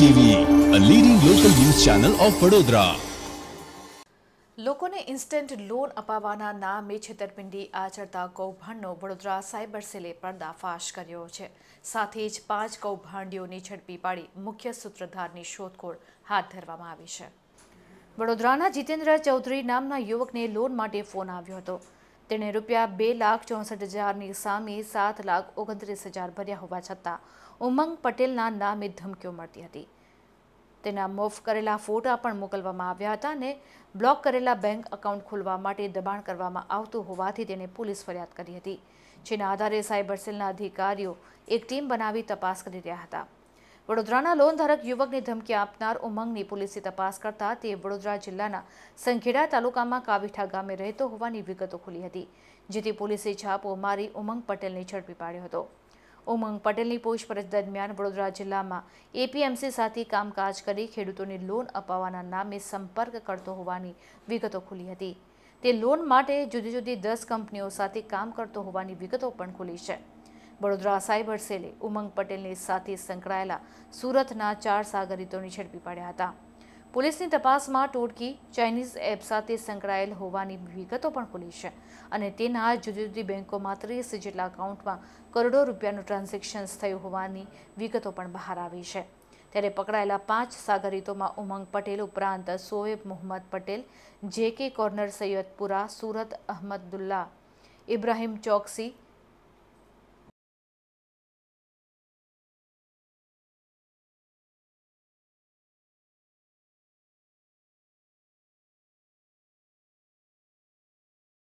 TV a leading local news channel of Vadodara લોકોને instant loan અપાવવાના નામે છેતરપિંડી આચરતા કૌભાંડનો વડોદરા સાયબર સેલે પર્દાફાશ કર્યો છે સાથે જ પાંચ કૌભાંડીઓની ઝડપી પાડી મુખ્ય સૂત્રધારની શોધખોળ હાથ ધરવામાં આવી છે વડોદરાના જીતેન્દ્ર ચૌધરી નામના યુવકને લોન માટે ફોન આવ્યો હતો તેણે રૂપિયા બે લાખ ચોસઠ હજારની સામે સાત લાખ ઓગણત્રીસ હજાર ભર્યા હોવા છતાં ઉમંગ પટેલના નામે ધમકીઓ મળતી હતી તેના મોફ કરેલા ફોટા પણ મોકલવામાં આવ્યા હતા અને બ્લોક કરેલા બેંક એકાઉન્ટ ખોલવા માટે દબાણ કરવામાં આવતું હોવાથી તેણે પોલીસ ફરિયાદ કરી હતી જેના આધારે સાયબર સેલના અધિકારીઓ એક ટીમ બનાવી તપાસ કરી રહ્યા હતા વડોદરાના લોન ધારક યુવકને ધમકી આપનાર ઉમંગની પોલીસે તપાસ કરતા તે વડોદરા જિલ્લાના સંખેડા તાલુકામાં કાવીઠા ગામે રહેતો હોવાની વિગતો ખુલી હતી જેથી પોલીસે છાપો મારી ઉમંગ પટેલને ઝડપી પાડ્યો હતો ઉમંગ પટેલની પૂછપરછ દરમિયાન વડોદરા જિલ્લામાં એપીએમસી સાથે કામકાજ કરી ખેડૂતોને લોન અપાવવાના નામે સંપર્ક કરતો હોવાની વિગતો ખુલી હતી તે લોન માટે જુદી જુદી દસ કંપનીઓ સાથે કામ કરતો હોવાની વિગતો પણ ખુલી છે વડોદરા સાયબર સેલે ઉમંગ પટેલની સાથે સંકળાયેલા સુરતના ચાર સાગરિતોને ઝડપી પાડ્યા હતા પોલીસની તપાસમાં ટોટકી ચાઇનીઝ એપ સાથે સંકળાયેલ હોવાની વિગતો પણ ખુલી છે અને તેના જુદી જુદી બેંકોમાં ત્રીસ જેટલા એકાઉન્ટમાં કરોડો રૂપિયાનું ટ્રાન્ઝેક્શન્સ થયું હોવાની વિગતો પણ બહાર આવી છે ત્યારે પકડાયેલા પાંચ સાગરિતોમાં ઉમંગ પટેલ ઉપરાંત સોએબ મોહમ્મદ પટેલ જે કે કોર્નર સૈયદપુરા સુરત અહમદુલ્લા ઇબ્રાહીમ ચોકસી